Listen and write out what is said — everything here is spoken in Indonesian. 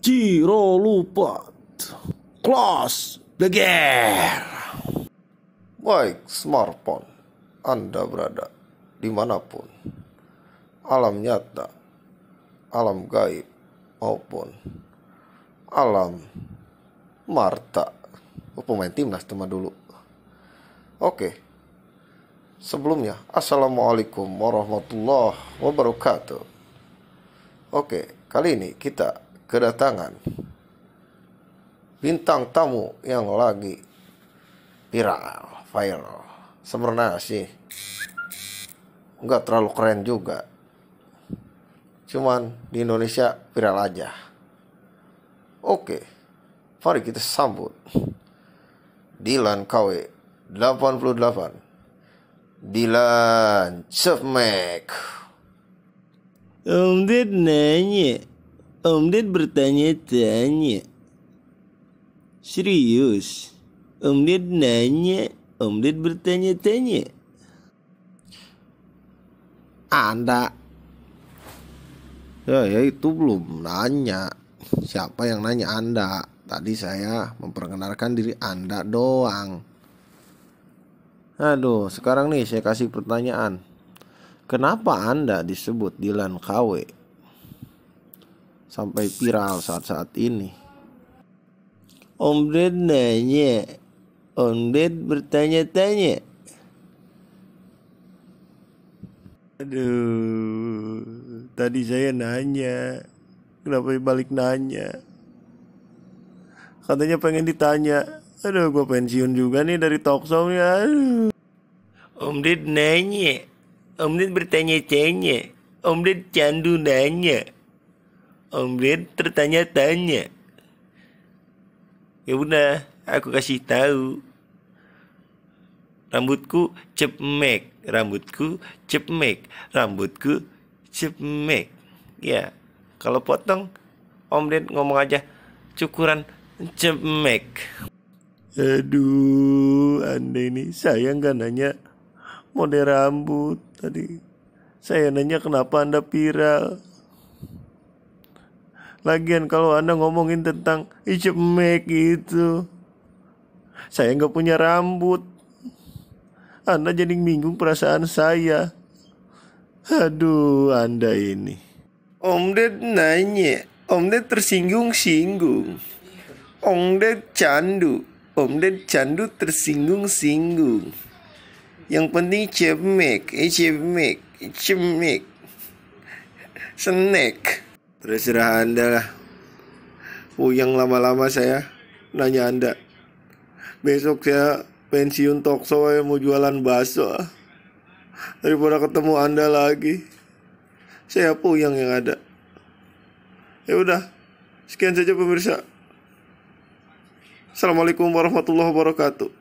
Ciro Lupat Close the gap Baik smartphone Anda berada dimanapun Alam nyata Alam gaib maupun Alam Marta oh, Pemain timnas teman dulu Oke Sebelumnya Assalamualaikum warahmatullahi wabarakatuh Oke kali ini kita kedatangan bintang tamu yang lagi viral, viral. Sebenarnya sih nggak terlalu keren juga. Cuman di Indonesia viral aja. Oke, mari kita sambut Dilan KW 88 Dilan Chefmek Um, dit nanya Om Ded bertanya-tanya. Serius. Om Ded nanya. Om Ded bertanya-tanya. anda? Ya, ya itu belum nanya. Siapa yang nanya Anda? Tadi saya memperkenalkan diri Anda doang. Aduh, sekarang nih saya kasih pertanyaan. Kenapa Anda disebut Dilan Kawe? sampai viral saat-saat ini. Om Ded nanya, Om Ded bertanya-tanya. Aduh, tadi saya nanya, kenapa balik nanya? Katanya pengen ditanya, aduh gue pensiun juga nih dari Toksong ya. aduh. Om Ded nanya, Om Ded bertanya-tanya, Om Ded candu nanya. Om Ben tertanya-tanya. Ya udah, aku kasih tahu. Rambutku cepmek, rambutku cepmek, rambutku cepmek. Ya, kalau potong Om Ben ngomong aja cukuran cepmek. Aduh, anda ini saya nggak nanya model rambut tadi. Saya nanya kenapa anda viral. Lagian kalau Anda ngomongin tentang Icemek itu, saya nggak punya rambut. Anda jadi bingung perasaan saya. Aduh, Anda ini. Om Ded nanya, Om Ded tersinggung-singgung. Om Ded candu, Om Ded candu tersinggung-singgung. Yang penting cemek, ichemek cemek, cemek. Snack. Terserah Anda lah. Puyeng lama-lama saya nanya Anda. Besok saya pensiun tokso yang mau jualan bakso. Daripada ketemu Anda lagi. Saya puyang yang ada. Ya udah. Sekian saja pemirsa. Assalamualaikum warahmatullahi wabarakatuh.